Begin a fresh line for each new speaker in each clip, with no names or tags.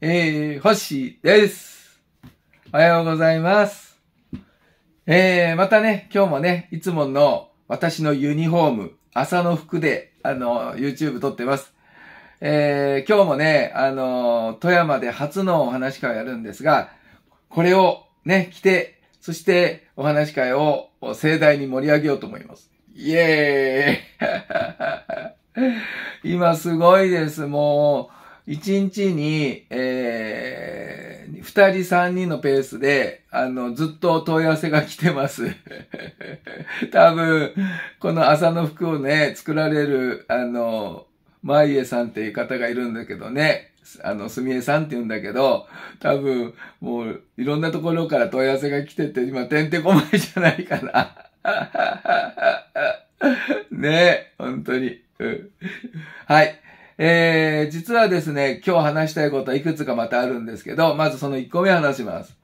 えー、星です。おはようございます。えー、またね、今日もね、いつもの私のユニフォーム、朝の服で、あの、YouTube 撮ってます。えー、今日もね、あの、富山で初のお話会をやるんですが、これをね、着て、そしてお話会を盛大に盛り上げようと思います。イエーイ 今すごいです、もう。1日に、えー、2人3人のペースで、あの、ずっと問い合わせが来てます。多分、この朝の服をね、作られる、あの、マイエさんっていう方がいるんだけどね、あの、すみえさんって言うんだけど、多分、もう、いろんなところから問い合わせが来てて、今、てんてこまいじゃないかな。ねえ、本当に。はい。えー、実はですね、今日話したいことはいくつかまたあるんですけど、まずその1個目話します。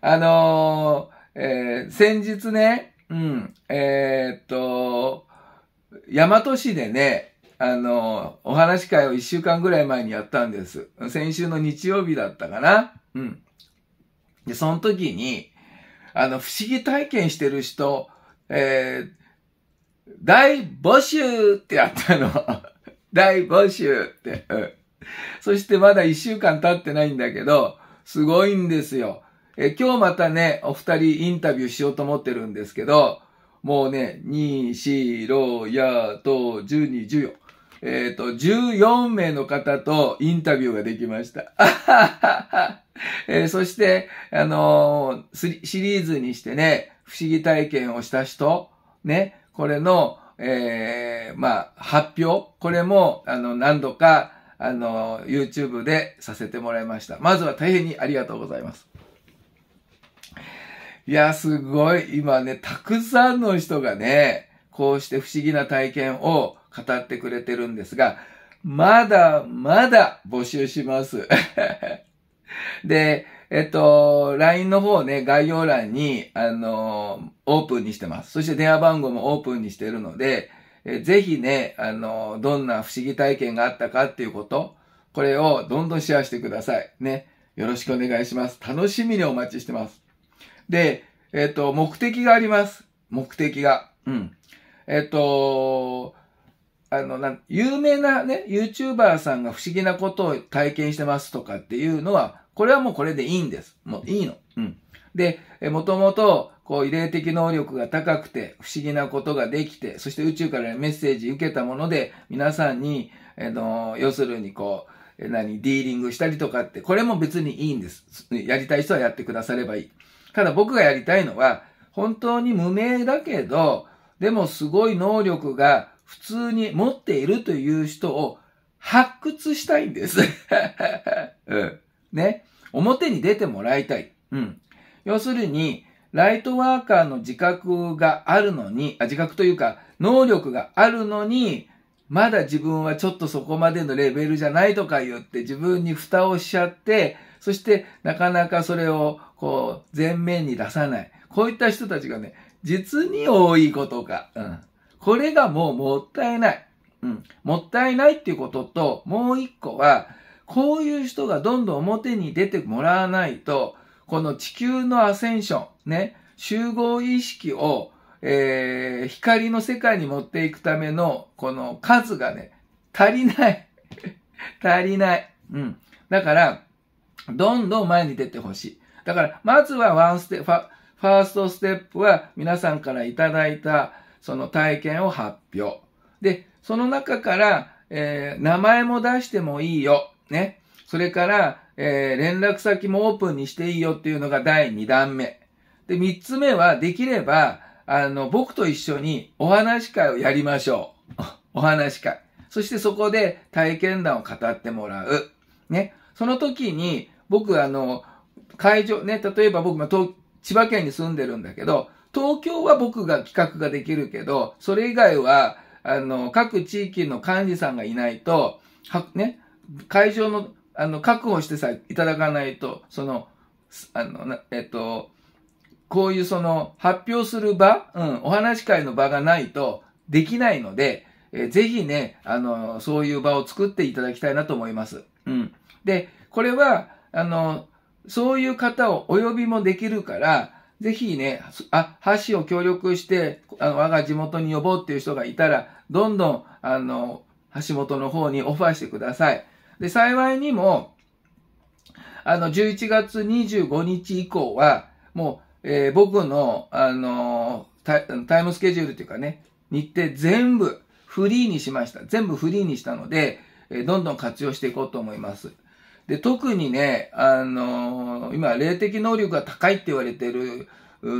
あのー、えー、先日ね、うん、えー、っと、大和市でね、あのー、お話会を1週間ぐらい前にやったんです。先週の日曜日だったかな。うん。で、その時に、あの、不思議体験してる人、えー、大募集ってやったの。大募集って、うん。そしてまだ一週間経ってないんだけど、すごいんですよ。え、今日またね、お二人インタビューしようと思ってるんですけど、もうね、2、4、6、や、と、1二、14。えっ、ー、と、14名の方とインタビューができました。えー、そして、あのー、シリーズにしてね、不思議体験をした人、ね、これの、えー、まあ、発表、これも、あの、何度か、あの、YouTube でさせてもらいました。まずは大変にありがとうございます。いや、すごい。今ね、たくさんの人がね、こうして不思議な体験を語ってくれてるんですが、まだまだ募集します。で、えっと、LINE の方ね、概要欄に、あのオープンにしてます。そして電話番号もオープンにしてるので、えぜひね、あのどんな不思議体験があったかっていうこと、これをどんどんシェアしてください。ね。よろしくお願いします。楽しみにお待ちしてます。で、えっと、目的があります。目的が。うん。えっと、あの、な有名なね、YouTuber さんが不思議なことを体験してますとかっていうのは、これはもうこれでいいんです。もういいの。うん。で、もともと、こう、異例的能力が高くて、不思議なことができて、そして宇宙からメッセージ受けたもので、皆さんに、えの、要するにこう、何、ディーリングしたりとかって、これも別にいいんです。やりたい人はやってくださればいい。ただ僕がやりたいのは、本当に無名だけど、でもすごい能力が普通に持っているという人を発掘したいんです。うん、ね。表に出てもらいたい。うん。要するに、ライトワーカーの自覚があるのに、あ自覚というか、能力があるのに、まだ自分はちょっとそこまでのレベルじゃないとか言って自分に蓋をしちゃって、そしてなかなかそれをこう前面に出さない。こういった人たちがね、実に多いことか。うん。これがもうもったいない。うん。もったいないっていうことと、もう一個は、こういう人がどんどん表に出てもらわないと、この地球のアセンション、ね、集合意識を、えー、光の世界に持っていくための、この数がね、足りない。足りない。うん。だから、どんどん前に出てほしい。だから、まずはワンステファ、ファーストステップは皆さんからいただいたその体験を発表。で、その中から、えー、名前も出してもいいよ。ね。それから、えー、連絡先もオープンにしていいよっていうのが第2弾目。で、3つ目は、できれば、あの、僕と一緒にお話会をやりましょう。お話会。そしてそこで体験談を語ってもらう。ね。その時に、僕、あの、会場、ね、例えば僕、千葉県に住んでるんだけど、東京は僕が企画ができるけど、それ以外は、あの、各地域の幹事さんがいないと、は、ね、会場の、あの、確保してさ、いただかないと、その、あの、えっと、こういうその、発表する場、うん、お話し会の場がないと、できないので、えー、ぜひね、あの、そういう場を作っていただきたいなと思います。うん。で、これは、あの、そういう方をお呼びもできるから、ぜひね、あ、橋を協力して、あの、我が地元に呼ぼうっていう人がいたら、どんどん、あの、橋本の方にオファーしてください。で、幸いにも、あの、11月25日以降は、もう、えー、僕の、あのー、タイムスケジュールというかね、日程全部フリーにしました。全部フリーにしたので、えー、どんどん活用していこうと思います。で、特にね、あのー、今、霊的能力が高いって言われてる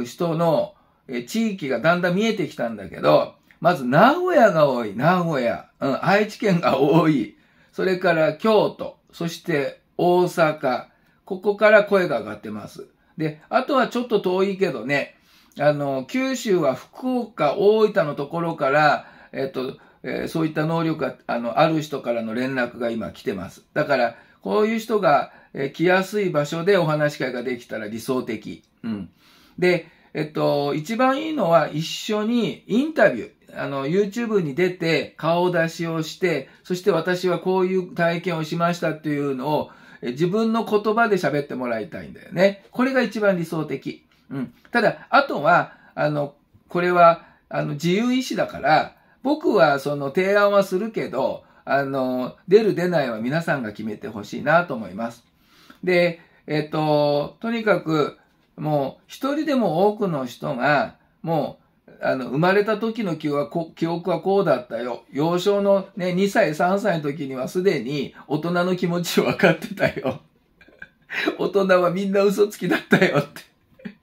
人の、えー、地域がだんだん見えてきたんだけど、まず名古屋が多い、名古屋。うん、愛知県が多い。それから京都、そして大阪、ここから声が上がってます。で、あとはちょっと遠いけどね、あの、九州は福岡、大分のところから、えっと、えー、そういった能力が、あの、ある人からの連絡が今来てます。だから、こういう人が、えー、来やすい場所でお話し会ができたら理想的。うん。で、えっと、一番いいのは一緒にインタビュー。あの、YouTube に出て顔出しをして、そして私はこういう体験をしましたっていうのを、自分の言葉で喋ってもらいたいんだよね。これが一番理想的。うん。ただ、あとは、あの、これは、あの、自由意志だから、僕はその提案はするけど、あの、出る出ないは皆さんが決めてほしいなと思います。で、えっと、とにかく、もう一人でも多くの人が、もうあの、生まれた時の記憶はこ記憶はこうだったよ。幼少のね、2歳、3歳の時にはすでに大人の気持ち分かってたよ。大人はみんな嘘つきだったよって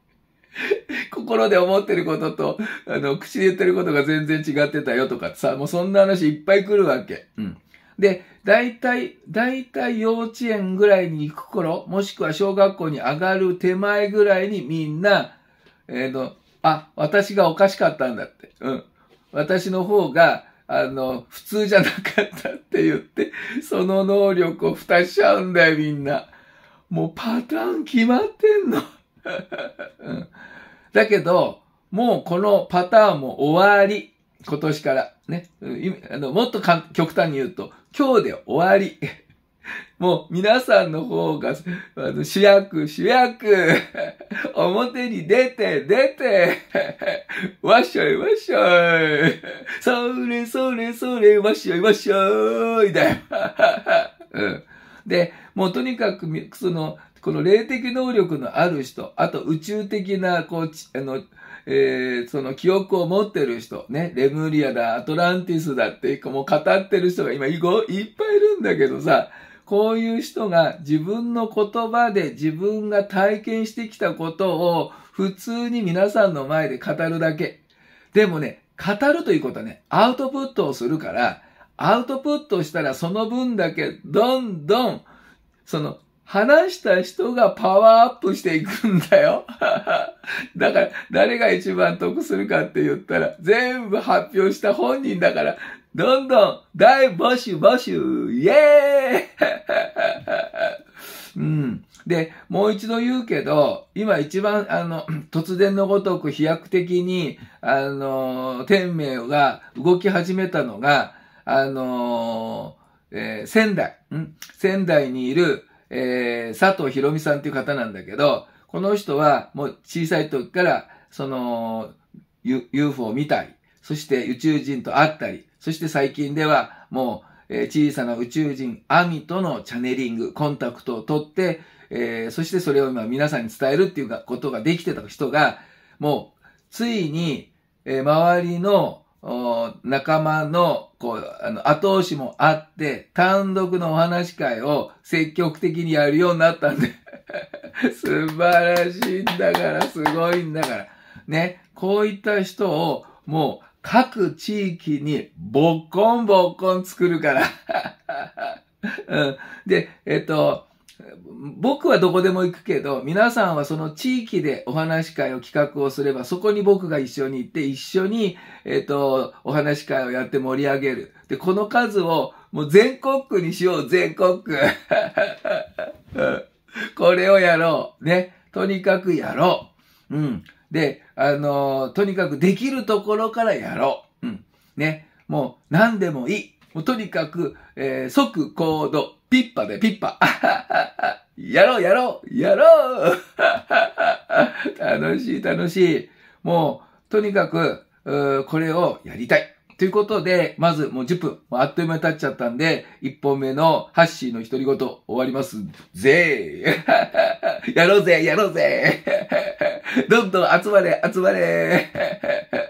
心で思ってることと、あの、口で言ってることが全然違ってたよとかさ、もうそんな話いっぱい来るわけ。うん。で、大体、大体幼稚園ぐらいに行く頃、もしくは小学校に上がる手前ぐらいにみんな、えっ、ー、と、あ、私がおかしかったんだって。うん。私の方が、あの、普通じゃなかったって言って、その能力を蓋しちゃうんだよ、みんな。もうパターン決まってんの。うん、だけど、もうこのパターンも終わり。今年から。ね。あのもっと極端に言うと、今日で終わり。もう皆さんの方が、主役、主役、表に出て、出て、わっしょい、わっしょい、それ、それ、それ、わっしょい、わっしょい、だうん、で、もうとにかく、その、この霊的能力のある人、あと宇宙的な、こう、あの、えー、その記憶を持ってる人、ね、レムリアだ、アトランティスだって、もう語ってる人が今いっぱいいるんだけどさ、こういう人が自分の言葉で自分が体験してきたことを普通に皆さんの前で語るだけ。でもね、語るということはね、アウトプットをするから、アウトプットしたらその分だけどんどん、その話した人がパワーアップしていくんだよ。だから、誰が一番得するかって言ったら、全部発表した本人だから、どんどん大募集募集イエーイ うん。で、もう一度言うけど、今一番、あの、突然のごとく飛躍的に、あの、天命が動き始めたのが、あの、えー、仙台、ん仙台にいる、えー、佐藤博美さんっていう方なんだけど、この人はもう小さい時から、その、U、UFO を見たり、そして宇宙人と会ったり、そして最近ではもう、え小さな宇宙人アミとのチャネリング、コンタクトを取って、えー、そしてそれを今皆さんに伝えるっていうことができてた人が、もう、ついに、えー、周りの仲間の、こう、あの、後押しもあって、単独のお話会を積極的にやるようになったんで 素晴らしいんだから、すごいんだから。ね、こういった人を、もう、各地域にボッコンボッコン作るから うん。で、えっと、僕はどこでも行くけど、皆さんはその地域でお話し会を企画をすれば、そこに僕が一緒に行って、一緒に、えっと、お話し会をやって盛り上げる。で、この数をもう全国区にしよう、全国区。これをやろう。ね。とにかくやろう。うん。で、あのー、とにかくできるところからやろう。うん。ね。もう何でもいい。もうとにかく、えー、即行動。ピッパでピッパ。やろうやろうやろう 楽しい楽しい。もう、とにかく、これをやりたい。ということで、まずもう10分、あっという間に経っちゃったんで、1本目のハッシーの独り言終わりますぜー やろうぜやろうぜ どんどん集まれ集まれ